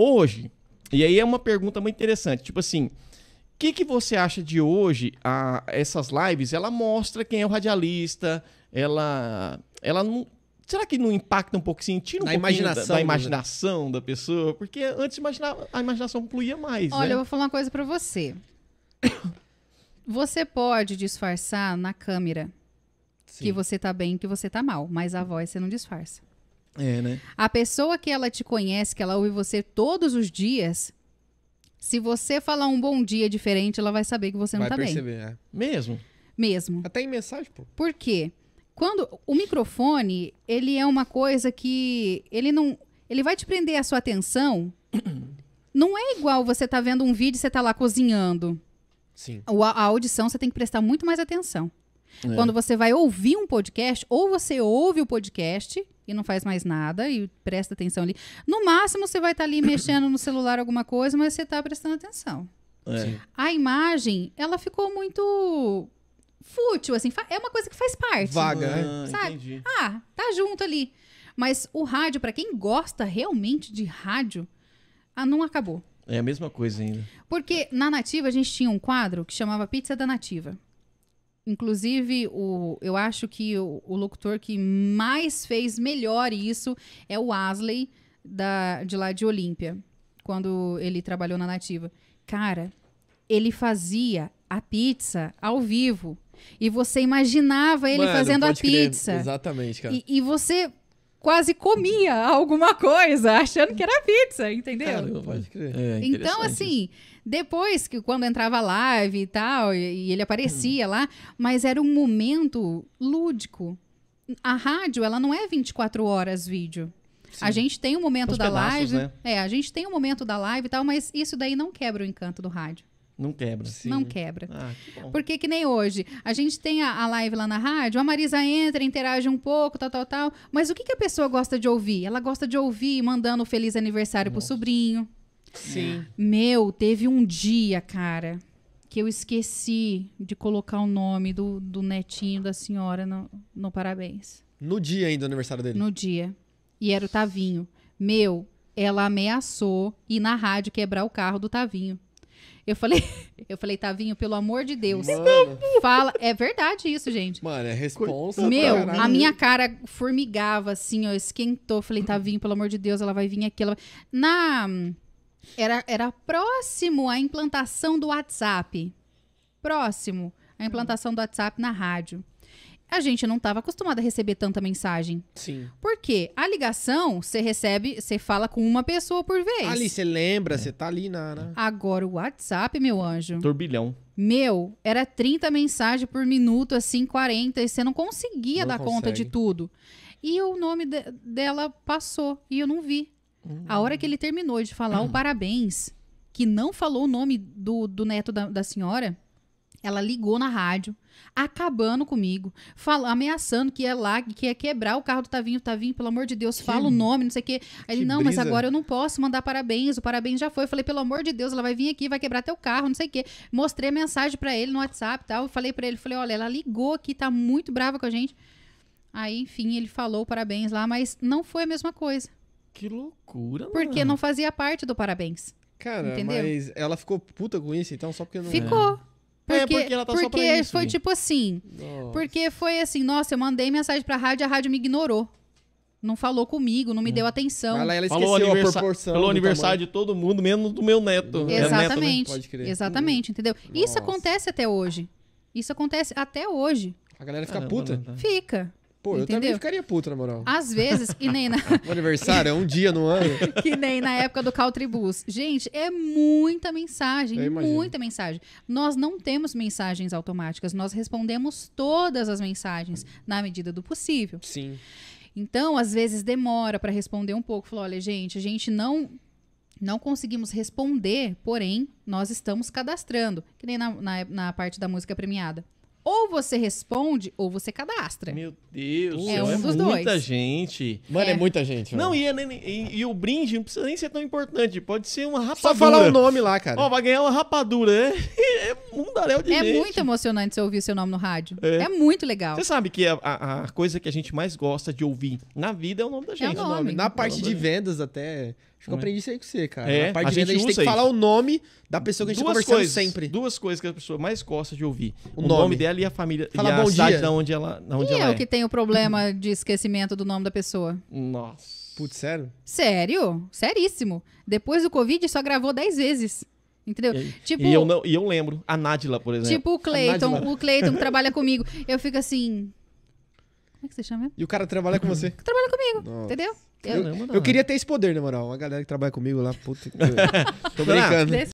Hoje, e aí é uma pergunta muito interessante, tipo assim, o que, que você acha de hoje, a, essas lives, ela mostra quem é o radialista, ela, ela não, Será que não impacta um pouco, o um da imaginação, da, da imaginação né? da pessoa? Porque antes a imaginação fluía mais. Olha, né? eu vou falar uma coisa para você. Você pode disfarçar na câmera Sim. que você tá bem, que você tá mal, mas a voz você não disfarça. É, né? A pessoa que ela te conhece, que ela ouve você todos os dias, se você falar um bom dia diferente, ela vai saber que você não vai tá perceber, bem. É. Mesmo. Mesmo. Até em mensagem, pô. Por quê? Quando o microfone, ele é uma coisa que ele não, ele vai te prender a sua atenção. não é igual você tá vendo um vídeo e você tá lá cozinhando. Sim. A, a audição você tem que prestar muito mais atenção. É. Quando você vai ouvir um podcast, ou você ouve o podcast e não faz mais nada e presta atenção ali. No máximo, você vai estar tá ali mexendo no celular alguma coisa, mas você está prestando atenção. É. A imagem, ela ficou muito fútil, assim, é uma coisa que faz parte. Vaga, ah, né? sabe? Entendi. Ah, tá junto ali. Mas o rádio, para quem gosta realmente de rádio, ah, não acabou. É a mesma coisa ainda. Porque na Nativa a gente tinha um quadro que chamava Pizza da Nativa. Inclusive, o, eu acho que o, o, locutor que mais fez melhor isso é o Asley, da, de lá de Olímpia, quando ele trabalhou na Nativa. Cara, ele fazia a pizza ao vivo. E você imaginava ele Mano, fazendo a pizza. Crer. Exatamente, cara. E, e, você quase comia alguma coisa, achando que era pizza, entendeu? Caramba, pode crer. É, então, assim, depois que quando entrava live e tal, e, e ele aparecia hum. lá, mas era um momento lúdico. A rádio, ela não é 24 horas vídeo. Sim. A gente tem o um momento Os da pedaços, live. Né? É, a gente tem o um momento da live e tal, mas isso daí não quebra o encanto do rádio. Não quebra. Sim. Não quebra. Ah, que Porque que nem hoje, a gente tem a, a, live lá na rádio, a Marisa entra, interage um pouco, tal, tal, tal. Mas o que, que a pessoa gosta de ouvir? Ela gosta de ouvir mandando um feliz aniversário Nossa. pro sobrinho. Sim. Meu, teve um dia, cara, que eu esqueci de colocar o nome do, do netinho da senhora no, no parabéns. No dia ainda do aniversário dele? No dia. E era o Tavinho. Meu, ela ameaçou ir na rádio quebrar o carro do Tavinho. Eu falei, eu falei, Tavinho, pelo amor de Deus. Mano. Fala. É verdade isso, gente. Mano, é responsa. Meu, a minha cara formigava, assim, ó, esquentou. Falei, Tavinho, pelo amor de Deus, ela vai vir aqui. Ela... Na. Era, era próximo à implantação do WhatsApp. Próximo à implantação do WhatsApp na rádio a gente não estava acostumado a receber tanta mensagem. Sim. Por quê? A ligação, você recebe, você fala com uma pessoa por vez. Ali, você lembra, você é. tá ali na, Agora, o WhatsApp, meu anjo. Turbilhão. Meu, era 30 mensagens por minuto, assim, 40, e você não conseguia não dar consegue. conta de tudo. E o nome de, dela passou, e eu não vi. Hum. A hora que ele terminou de falar hum. o parabéns, que não falou o nome do, do neto da, da senhora, ela ligou na rádio, acabando comigo, ameaçando que ia lá, que ia quebrar o carro do Tavinho. Tavinho, pelo amor de Deus, fala que, o nome, não sei o quê. Aí ele, não, brisa. mas agora eu não posso mandar parabéns, o parabéns já foi. Eu falei, pelo amor de Deus, ela vai vir aqui, vai quebrar teu carro, não sei o quê. Mostrei a mensagem para ele no WhatsApp e tal. Eu falei para ele, falei, olha, ela ligou aqui, tá muito brava com a gente. Aí, enfim, ele falou parabéns lá, mas não foi a mesma coisa. Que loucura, mano. Porque não fazia parte do parabéns. Cara, entendeu? mas ela ficou puta com isso, então, só porque não. Ficou. É é porque ela tá porque só pra isso. foi tipo assim. Nossa. Porque foi assim, nossa, eu mandei mensagem pra rádio, a rádio me ignorou. Não falou comigo, não me deu atenção. Ela, ela esqueceu falou a proporção. Pelo aniversário tamanho. de todo mundo, menos do meu neto. Exatamente. É neto, né? Pode crer. Exatamente, entendeu? Nossa. Isso acontece até hoje. Isso acontece até hoje. A galera fica Caramba, puta? Né? Fica. Pô, Entendeu? eu também ficaria puto, na moral. Às vezes, que nem na. o aniversário é um dia no ano. que nem na época do Caltribus. Gente, é muita mensagem, muita mensagem. Nós não temos mensagens automáticas, nós respondemos todas as mensagens na medida do possível. Sim. Então, às vezes demora para responder um pouco. Falou, olha, gente, a gente não não conseguimos responder, porém, nós estamos cadastrando, que nem na, na, na parte da música premiada. Ou você responde ou você cadastra. Meu Deus, é, é um é dos muita dois. gente. Mano, é, é muita gente. Mano. Não, e, é e, e, o brinde não precisa nem ser tão importante. Pode ser uma rapadura. Só falar o nome lá, cara. Ó, vai ganhar uma rapadura. É, é mundaréu de é gente. É muito emocionante você ouvir seu nome no rádio. É, é muito legal. Você sabe que a, a, a, coisa que a gente mais gosta de ouvir na vida é o nome da gente. É o nome. Né? Na é parte de vendas até... Acho que eu é? aprendi isso aí com você, cara. É, parte a de venda, a gente, tem que falar o nome da pessoa que a gente tá duas tá conversando coisas, sempre. Duas coisas que a pessoa mais gosta de ouvir. O, o nome. nome. dela e a família. Fala e a bom cidade da onde ela, da onde e é ela é. o que tem o problema de esquecimento do nome da pessoa? Nossa. Putz, sério? Sério? Seríssimo. Depois do Covid, só gravou 10 vezes. Entendeu? E, tipo, e, eu não, e eu lembro. A Nádila, por exemplo. Tipo o Cleiton. O Cleiton trabalha comigo. Eu fico assim... Como é que você chama? E o cara trabalha com você? Trabalha comigo, Nossa. entendeu? Eu, eu, queria ter esse poder, na moral. A galera que trabalha comigo lá, puta. Que... Tô brincando.